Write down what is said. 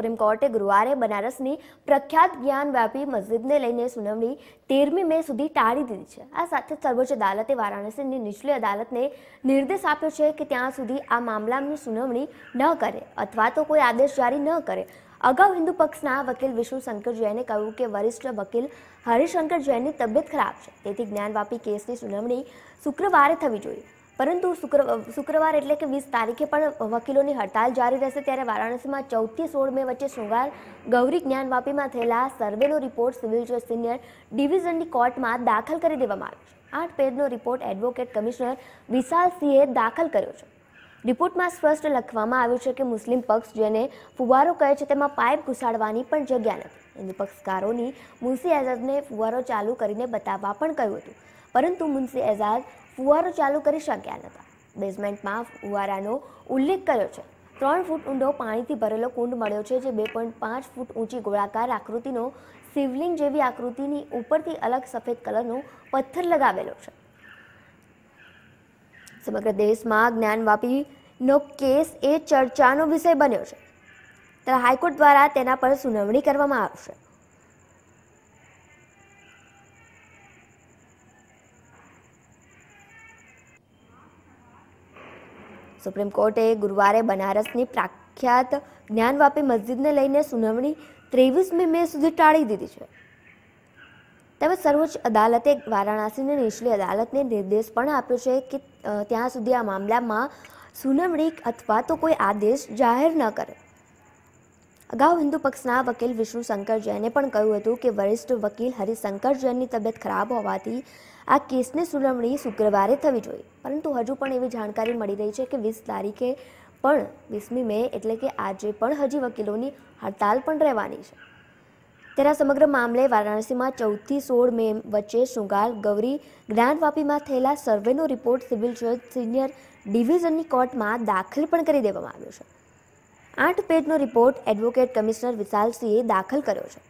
supreme કોર્ટે ગુરુવારે બનારસની પ્રખ્યાત જ્ઞાનવ્યાપી મસ્જિદને લઈને સુનાવણી તેરમી મે સુધી ટાળી દીધી છે આ સાથે સર્વોચ્ચ અદાલતે વારાણસીની નીચલી અદાલતને નિર્દેશ આપ્યો છે કે ત્યાં સુધી આ મામલાની સુનાવણી ન કરે અથવા તો કોઈ આદેશ જારી ન કરે અગાઉ હિન્દુ પક્ષના વકીલ વિષ્ણુશંકર શંકર જૈને કહ્યું કે વરિષ્ઠ વકીલ હરિશંકર જૈનની તબિયત ખરાબ છે તેથી જ્ઞાનવાપી કેસની સુનાવણી શુક્રવારે થવી જોઈએ પરંતુ શુક્ર શુક્રવાર એટલે કે વીસ તારીખે પણ વકીલોની હડતાલ જારી રહેશે ત્યારે વારાણસીમાં ચૌદથી સોળ મે વચ્ચે શૃંગાર ગૌરી જ્ઞાનવાપીમાં થયેલા સર્વેનો રિપોર્ટ સિવિલ જજ સિનિયર ડિવિઝનની કોર્ટમાં દાખલ કરી દેવામાં આવ્યો છે આઠ પેજનો રિપોર્ટ એડવોકેટ કમિશનર વિશાલ સિંહે દાખલ કર્યો છે રિપોર્ટમાં સ્પષ્ટ લખવામાં આવ્યું છે કે મુસ્લિમ પક્ષ જેને ફુવારો કહે છે તેમાં પાઇપ ઘુસાડવાની પણ જગ્યા નથી હિન્દુ પક્ષકારોની મુન્શી એઝાદને ફુવારો ચાલુ કરીને બતાવવા પણ કહ્યું હતું પરંતુ મુન્સી એઝાદ ફુવારો ચાલુ કરી શક્યા નહોતા બેઝમેન્ટમાં ફુવારાનો ઉલ્લેખ કર્યો છે ત્રણ ફૂટ ઊંડો પાણીથી ભરેલો કુંડ મળ્યો છે જે બે પોઈન્ટ પાંચ ફૂટ ઊંચી ગોળાકાર આકૃતિનો શિવલિંગ જેવી આકૃતિની ઉપરથી અલગ સફેદ કલરનો પથ્થર લગાવેલો છે સમગ્ર દેશમાં જ્ઞાનવાપીનો કેસ એ ચર્ચાનો વિષય બન્યો છે ત્યારે હાઈકોર્ટ દ્વારા તેના પર સુનાવણી કરવામાં આવશે સુપ્રીમ કોર્ટે ગુરુવારે બનારસની પ્રખ્યાત જ્ઞાનવાપી મસ્જિદને લઈને સુનાવણી ત્રેવીસમી મે સુધી ટાળી દીધી છે તેમજ સર્વોચ્ચ અદાલતે વારાણસીની નીચલી અદાલતને નિર્દેશ પણ આપ્યો છે કે ત્યાં સુધી આ મામલામાં સુનાવણી અથવા તો કોઈ આદેશ જાહેર ન કરે અગાઉ હિન્દુ પક્ષના વકીલ વિષ્ણુ શંકર જૈને પણ કહ્યું હતું કે વરિષ્ઠ વકીલ હરિશંકર જૈનની તબિયત ખરાબ હોવાથી આ કેસની સુનાવણી શુક્રવારે થવી જોઈએ પરંતુ હજુ પણ એવી જાણકારી મળી રહી છે કે વીસ તારીખે પણ વીસમી મે એટલે કે આજે પણ હજી વકીલોની હડતાલ પણ રહેવાની છે ત્યારે સમગ્ર મામલે વારાણસીમાં ચૌદથી સોળ મે વચ્ચે શૃંગાર ગૌરી જ્ઞાનવાપીમાં થયેલા સર્વેનો રિપોર્ટ સિવિલ જજ સિનિયર ડિવિઝનની કોર્ટમાં દાખલ પણ કરી દેવામાં આવ્યો છે આઠ પેજનો રિપોર્ટ એડવોકેટ કમિશનર વિશાલ સિંહે દાખલ કર્યો છે